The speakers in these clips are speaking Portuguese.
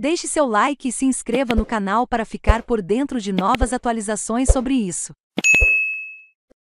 Deixe seu like e se inscreva no canal para ficar por dentro de novas atualizações sobre isso.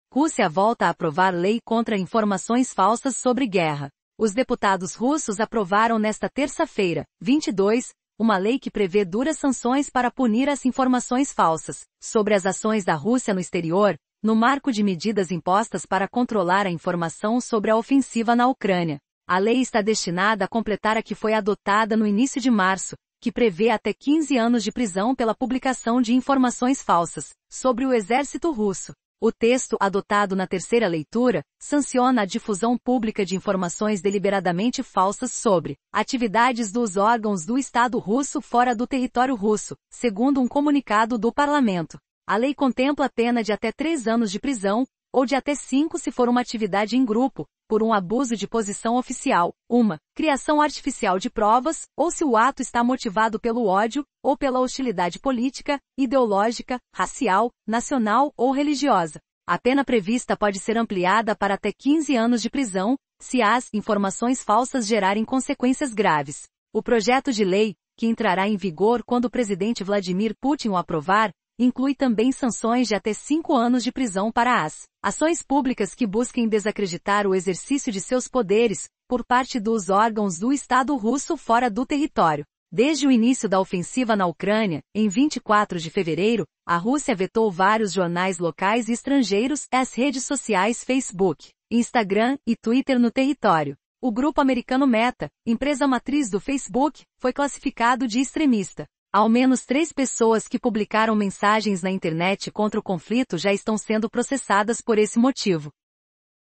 Rússia volta a aprovar lei contra informações falsas sobre guerra. Os deputados russos aprovaram nesta terça-feira, 22, uma lei que prevê duras sanções para punir as informações falsas sobre as ações da Rússia no exterior, no marco de medidas impostas para controlar a informação sobre a ofensiva na Ucrânia. A lei está destinada a completar a que foi adotada no início de março, que prevê até 15 anos de prisão pela publicação de informações falsas sobre o exército russo. O texto adotado na terceira leitura sanciona a difusão pública de informações deliberadamente falsas sobre atividades dos órgãos do Estado russo fora do território russo, segundo um comunicado do parlamento. A lei contempla pena de até três anos de prisão, ou de até cinco se for uma atividade em grupo, por um abuso de posição oficial, uma criação artificial de provas, ou se o ato está motivado pelo ódio, ou pela hostilidade política, ideológica, racial, nacional ou religiosa. A pena prevista pode ser ampliada para até 15 anos de prisão, se as informações falsas gerarem consequências graves. O projeto de lei, que entrará em vigor quando o presidente Vladimir Putin o aprovar, Inclui também sanções de até cinco anos de prisão para as ações públicas que busquem desacreditar o exercício de seus poderes por parte dos órgãos do Estado russo fora do território. Desde o início da ofensiva na Ucrânia, em 24 de fevereiro, a Rússia vetou vários jornais locais e estrangeiros e as redes sociais Facebook, Instagram e Twitter no território. O grupo americano Meta, empresa matriz do Facebook, foi classificado de extremista. Ao menos três pessoas que publicaram mensagens na internet contra o conflito já estão sendo processadas por esse motivo.